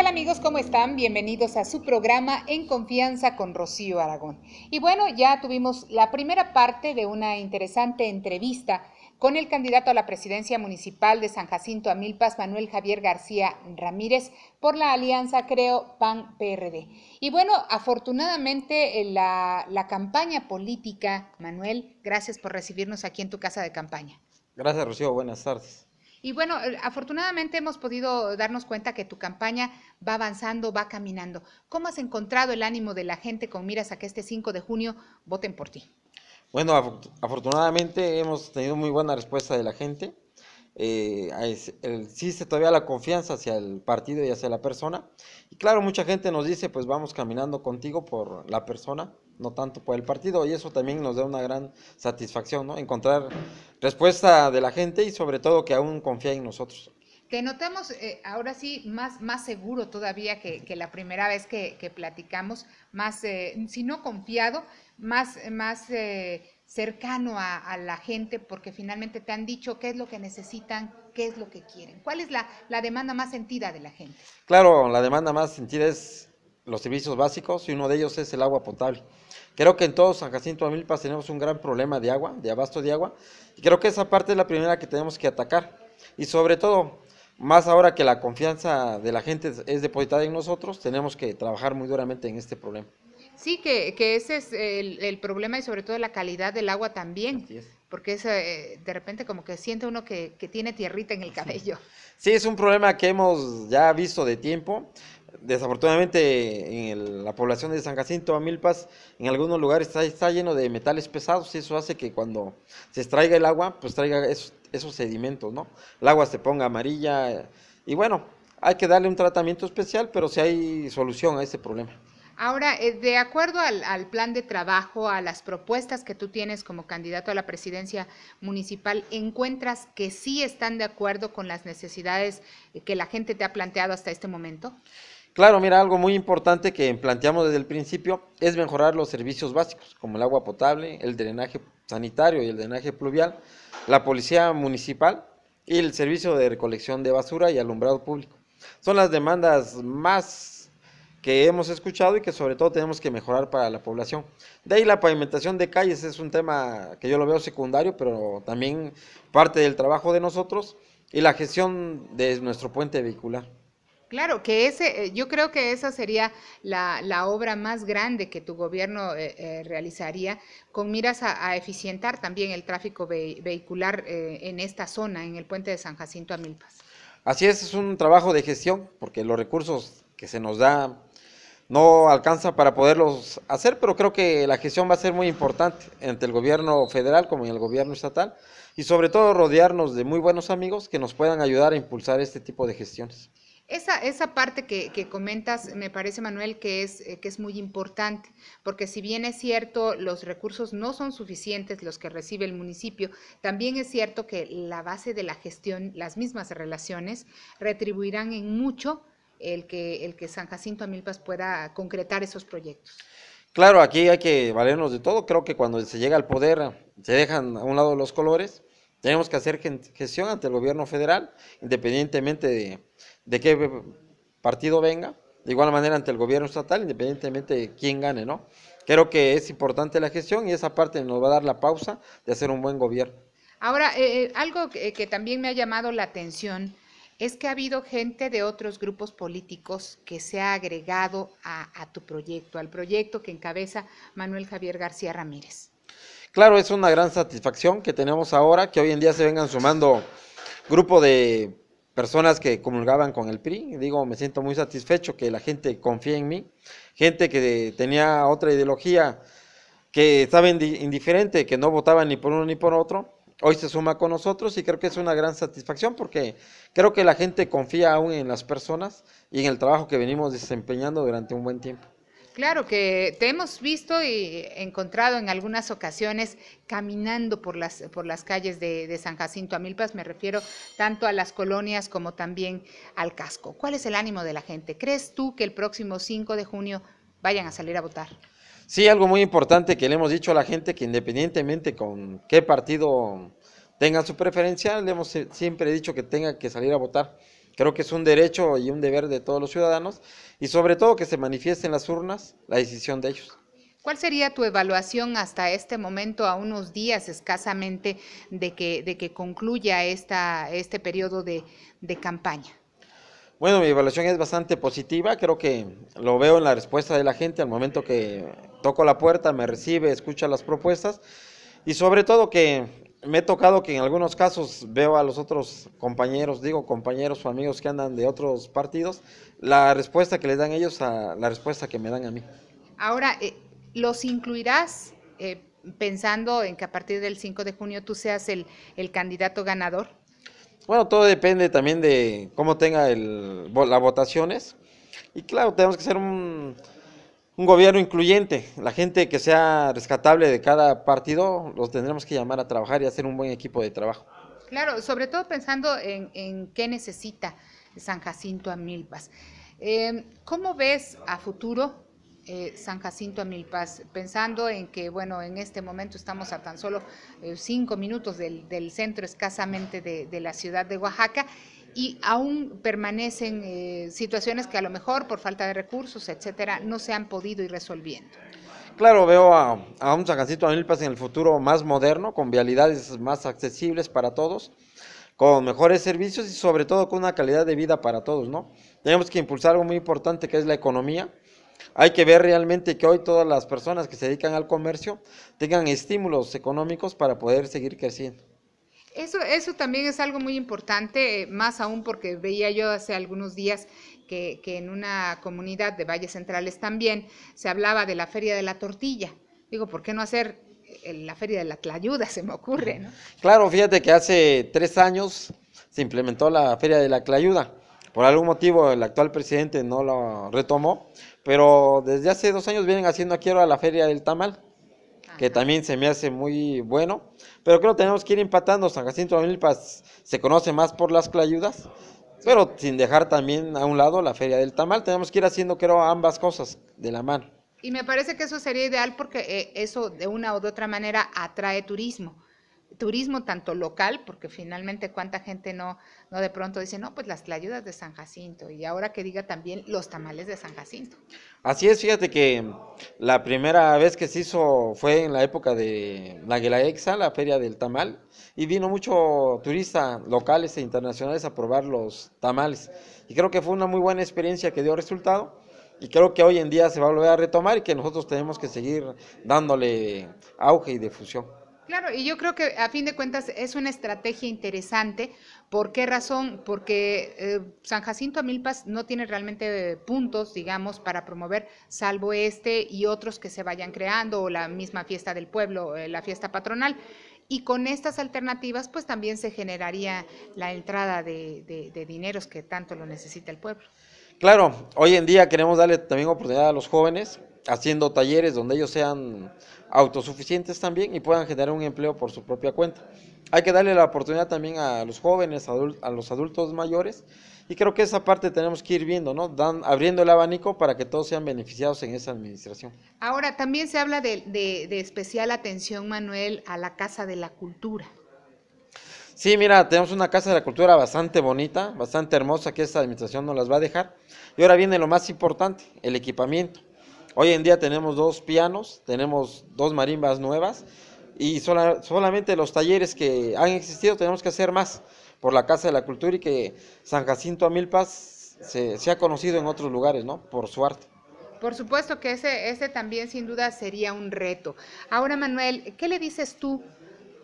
Hola amigos? ¿Cómo están? Bienvenidos a su programa En Confianza con Rocío Aragón. Y bueno, ya tuvimos la primera parte de una interesante entrevista con el candidato a la presidencia municipal de San Jacinto Milpas, Manuel Javier García Ramírez, por la alianza Creo PAN PRD. Y bueno, afortunadamente eh, la campaña política, Manuel, gracias por recibirnos aquí en tu casa de campaña. Gracias, Rocío. Buenas tardes. Y bueno, eh, afortunadamente hemos podido darnos cuenta que tu campaña va avanzando, va caminando. ¿Cómo has encontrado el ánimo de la gente con miras a que este 5 de junio voten por ti? Bueno, afortunadamente hemos tenido muy buena respuesta de la gente. Eh, se todavía la confianza hacia el partido y hacia la persona. Y claro, mucha gente nos dice, pues vamos caminando contigo por la persona no tanto por el partido. Y eso también nos da una gran satisfacción, ¿no? Encontrar respuesta de la gente y sobre todo que aún confía en nosotros. Te notamos eh, ahora sí más, más seguro todavía que, la primera vez que, platicamos, más, eh, si no confiado, más, más eh, cercano a, la gente, porque finalmente te han dicho qué es lo que necesitan, qué es lo que quieren. ¿Cuál es la, la demanda más sentida de la gente? Claro, la demanda más sentida es los servicios básicos y uno de ellos es el agua potable. Creo que en todo San Jacinto milpas tenemos un gran problema de agua, de abasto de agua, y creo que esa parte es la primera que tenemos que atacar. Y sobre todo, más ahora que la confianza de la gente es depositada en nosotros, tenemos que trabajar muy duramente en este problema. Sí, que, ese es el, problema y sobre todo la calidad del agua también, porque es, eh, de repente como que siente uno que, tiene tierrita en el cabello. sí, es un problema que hemos ya visto de tiempo desafortunadamente en la población de San Jacinto a Milpas, en algunos lugares está, lleno de metales pesados y eso hace que cuando se extraiga el agua, pues traiga esos, sedimentos, ¿no? El agua se ponga amarilla y bueno, hay que darle un tratamiento especial, pero si hay solución a ese problema. Ahora, eh, de acuerdo al, al, plan de trabajo, a las propuestas que tú tienes como candidato a la presidencia municipal, ¿encuentras que sí están de acuerdo con las necesidades que la gente te ha planteado hasta este momento? Claro, mira, algo muy importante que planteamos desde el principio es mejorar los servicios básicos, como el agua potable, el drenaje sanitario y el drenaje pluvial, la policía municipal y el servicio de recolección de basura y alumbrado público. Son las demandas más que hemos escuchado y que sobre todo tenemos que mejorar para la población. De ahí la pavimentación de calles es un tema que yo lo veo secundario, pero también parte del trabajo de nosotros y la gestión de nuestro puente vehicular. Claro, que ese, eh, yo creo que esa sería la, obra más grande que tu gobierno eh, eh, realizaría con miras a, eficientar también el tráfico vehicular en esta zona, en el puente de San Jacinto a Milpas. Así es, es un trabajo de gestión, porque los recursos que se nos da no alcanza para poderlos hacer, pero creo que la gestión va a ser muy importante entre el gobierno federal como en el gobierno estatal y sobre todo rodearnos de muy buenos amigos que nos puedan ayudar a impulsar este tipo de gestiones. Esa, esa parte que, comentas, me parece, Manuel, que es, eh, que es muy importante, porque si bien es cierto, los recursos no son suficientes los que recibe el municipio, también es cierto que la base de la gestión, las mismas relaciones, retribuirán en mucho el que, el que San Jacinto Amilpas pueda concretar esos proyectos. Claro, aquí hay que valernos de todo. Creo que cuando se llega al poder, se dejan a un lado los colores. Tenemos que hacer gestión ante el gobierno federal, independientemente de, de qué partido venga, de igual manera ante el gobierno estatal, independientemente de quién gane, ¿no? Creo que es importante la gestión y esa parte nos va a dar la pausa de hacer un buen gobierno. Ahora, eh, eh, algo que, también me ha llamado la atención es que ha habido gente de otros grupos políticos que se ha agregado a, a tu proyecto, al proyecto que encabeza Manuel Javier García Ramírez. Claro, es una gran satisfacción que tenemos ahora, que hoy en día se vengan sumando grupo de personas que comulgaban con el PRI. Digo, me siento muy satisfecho que la gente confía en mí. Gente que tenía otra ideología, que estaba indiferente, que no votaba ni por uno ni por otro, hoy se suma con nosotros y creo que es una gran satisfacción porque creo que la gente confía aún en las personas y en el trabajo que venimos desempeñando durante un buen tiempo. Claro que te hemos visto y encontrado en algunas ocasiones caminando por las, por las calles de, San Jacinto a Milpas, me refiero tanto a las colonias como también al casco. ¿Cuál es el ánimo de la gente? ¿Crees tú que el próximo 5 de junio vayan a salir a votar? Sí, algo muy importante que le hemos dicho a la gente que independientemente con qué partido tenga su preferencia, le hemos eh, siempre dicho que tenga que salir a votar Creo que es un derecho y un deber de todos los ciudadanos y sobre todo que se manifieste en las urnas la decisión de ellos. ¿Cuál sería tu evaluación hasta este momento, a unos días escasamente de que, de que concluya esta, este periodo de, de campaña? Bueno, mi evaluación es bastante positiva, creo que lo veo en la respuesta de la gente al momento que toco la puerta, me recibe, escucha las propuestas y sobre todo que me he tocado que en algunos casos veo a los otros compañeros, digo compañeros o amigos que andan de otros partidos, la respuesta que les dan ellos a la respuesta que me dan a mí. Ahora, eh, ¿los incluirás eh, pensando en que a partir del 5 de junio tú seas el, candidato ganador? Bueno, todo depende también de cómo tenga el, las votaciones. Y claro, tenemos que ser un, un gobierno incluyente. La gente que sea rescatable de cada partido los tendremos que llamar a trabajar y hacer un buen equipo de trabajo. Claro, sobre todo pensando en, qué necesita San Jacinto a Milpas. Em, ¿Cómo ves a futuro eh, San Jacinto a Milpas? Pensando en que, bueno, en este momento estamos a tan solo eh, cinco minutos del, del centro escasamente de, de la ciudad de Oaxaca y aún permanecen eh, situaciones que a lo mejor por falta de recursos, etcétera, no se han podido ir resolviendo. Claro, veo a, a un de milpas en el futuro más moderno, con vialidades más accesibles para todos, con mejores servicios y sobre todo con una calidad de vida para todos, ¿no? Tenemos que impulsar algo muy importante que es la economía. Hay que ver realmente que hoy todas las personas que se dedican al comercio tengan estímulos económicos para poder seguir creciendo. Eso, eso también es algo muy importante, eh, más aún porque veía yo hace algunos días que, en una comunidad de Valles Centrales también se hablaba de la Feria de la Tortilla. Digo, ¿por qué no hacer eh, la Feria de la Tlayuda? Se me ocurre, ¿no? Claro, fíjate que hace tres años se implementó la Feria de la Tlayuda. Por algún motivo el actual presidente no la retomó, pero desde hace dos años vienen haciendo aquí ahora la Feria del Tamal que también se me hace muy bueno. Pero creo que tenemos que ir empatando. San Jacinto de Milpas se conoce más por las clayudas, pero sin dejar también a un lado la Feria del Tamal. Tenemos que ir haciendo, creo, ambas cosas de la mano. Y me parece que eso sería ideal porque eh, eso de una u otra manera atrae turismo turismo tanto local, porque finalmente cuánta gente no, no de pronto dice, no, pues las tlayudas de San Jacinto, y ahora que diga también los tamales de San Jacinto. Así es, fíjate que la primera vez que se hizo fue en la época de la Exa la feria del tamal, y vino mucho turista locales e internacionales a probar los tamales, y creo que fue una muy buena experiencia que dio resultado y creo que hoy en día se va a volver a retomar y que nosotros tenemos que seguir dándole auge y difusión. Claro, y yo creo que a fin de cuentas es una estrategia interesante. ¿Por qué razón? Porque eh, San Jacinto a Milpas no tiene realmente puntos, digamos, para promover, salvo este y otros que se vayan creando, o la misma fiesta del pueblo, eh, la fiesta patronal. Y con estas alternativas, pues también se generaría la entrada de, de, de dineros que tanto lo necesita el pueblo. Claro, hoy en día queremos darle también oportunidad a los jóvenes haciendo talleres donde ellos sean autosuficientes también y puedan generar un empleo por su propia cuenta. Hay que darle la oportunidad también a los jóvenes, a los adultos mayores, y creo que esa parte tenemos que ir viendo, ¿no? Dan, abriendo el abanico para que todos sean beneficiados en esa administración. Ahora, también se habla de, de especial atención, Manuel, a la Casa de la Cultura. Sí, mira, tenemos una Casa de la Cultura bastante bonita, bastante hermosa, que esta administración no las va a dejar. Y ahora viene lo más importante, el equipamiento. Hoy en día tenemos dos pianos, tenemos dos marimbas nuevas y solamente los talleres que han existido tenemos que hacer más por la Casa de la Cultura y que San Jacinto a se, se ha conocido en otros lugares, ¿no? Por su arte. Por supuesto que ese, ese también sin duda sería un reto. Ahora, Manuel, ¿qué le dices tú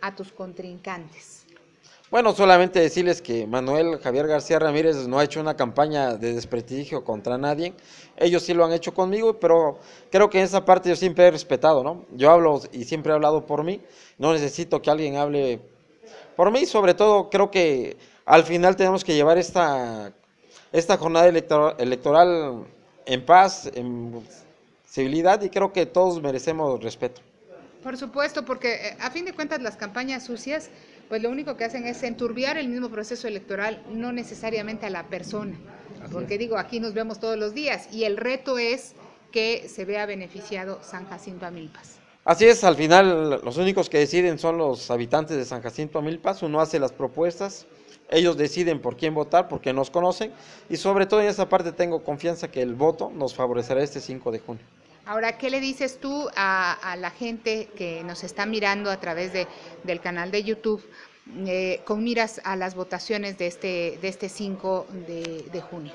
a tus contrincantes? Bueno, solamente decirles que Manuel Javier García Ramírez no ha hecho una campaña de desprestigio contra nadie. Ellos sí lo han hecho conmigo, pero creo que en esa parte yo siempre he respetado, ¿no? Yo hablo y siempre he hablado por mí. No necesito que alguien hable por mí. Sobre todo, creo que al final tenemos que llevar esta, esta jornada electoral, electoral en paz, en civilidad, y creo que todos merecemos respeto. Por supuesto, porque eh, a fin de cuentas las campañas sucias pues lo único que hacen es enturbiar el mismo proceso electoral, no necesariamente a la persona. porque digo, aquí nos vemos todos los días y el reto es que se vea beneficiado San Jacinto a Milpas. Así es, al final los únicos que deciden son los habitantes de San Jacinto a Milpas. uno hace las propuestas, ellos deciden por quién votar porque nos conocen y sobre todo en esa parte tengo confianza que el voto nos favorecerá este 5 de junio. Ahora, ¿qué le dices tú a, la gente que nos está mirando a través del canal de YouTube eh, con miras a las votaciones de este, 5 este de, junio?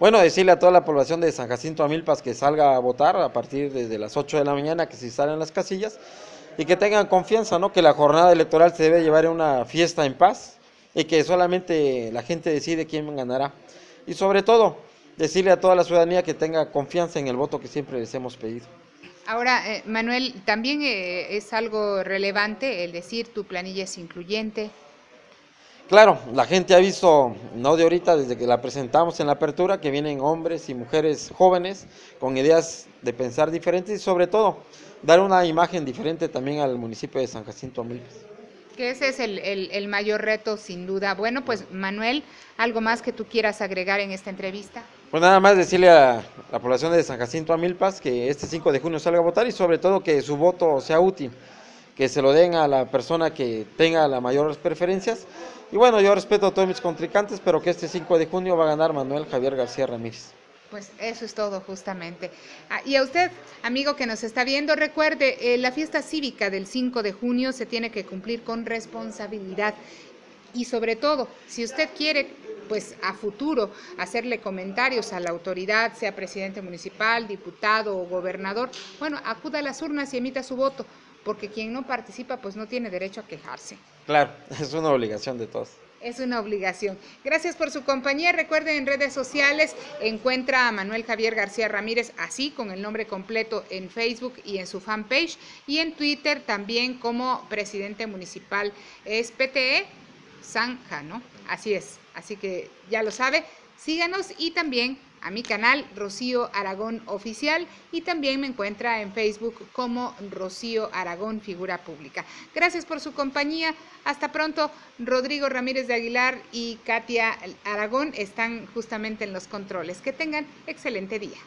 Bueno, decirle a toda la población de San Jacinto a Milpas que salga a votar a partir de las 8 de la mañana, que se salen las casillas y que tengan confianza, ¿no? Que la jornada electoral se debe llevar en una fiesta en paz y que solamente la gente decide quién ganará. Y sobre todo, decirle a toda la ciudadanía que tenga confianza en el voto que siempre les hemos pedido. Ahora, eh, Manuel, también eh, es algo relevante el decir tu planilla es incluyente. Claro, la gente ha visto, no de ahorita, desde que la presentamos en la apertura, que vienen hombres y mujeres jóvenes con ideas de pensar diferentes y sobre todo dar una imagen diferente también al municipio de San Jacinto Amilpas. Que ese es el mayor reto, sin duda. Bueno, pues Manuel, ¿algo más que tú quieras agregar en esta entrevista? Pues nada más decirle a la población de San Jacinto a Milpas, que este 5 de junio salga a votar y sobre todo que su voto sea útil, que se lo den a la persona que tenga las mayores preferencias. Y bueno, yo respeto a todos mis contrincantes, pero que este 5 de junio va a ganar Manuel Javier García Ramírez. Pues eso es todo justamente. Ah, y a usted, amigo que nos está viendo, recuerde, eh, la fiesta cívica del 5 de junio se tiene que cumplir con responsabilidad y sobre todo, si usted quiere pues a futuro hacerle comentarios a la autoridad, sea presidente municipal, diputado o gobernador, bueno, acuda a las urnas y emita su voto, porque quien no participa pues no tiene derecho a quejarse. Claro, es una obligación de todos. Es una obligación. Gracias por su compañía. Recuerden, en redes sociales encuentra a Manuel Javier García Ramírez así, con el nombre completo en Facebook y en su fanpage, y en Twitter también como presidente municipal es PTE Sanja, ¿no? Así es, así que ya lo sabe, síganos y también a mi canal Rocío Aragón Oficial y también me encuentra en Facebook como Rocío Aragón Figura Pública. Gracias por su compañía. Hasta pronto. Rodrigo Ramírez de Aguilar y Katia Aragón están justamente en los controles. Que tengan excelente día.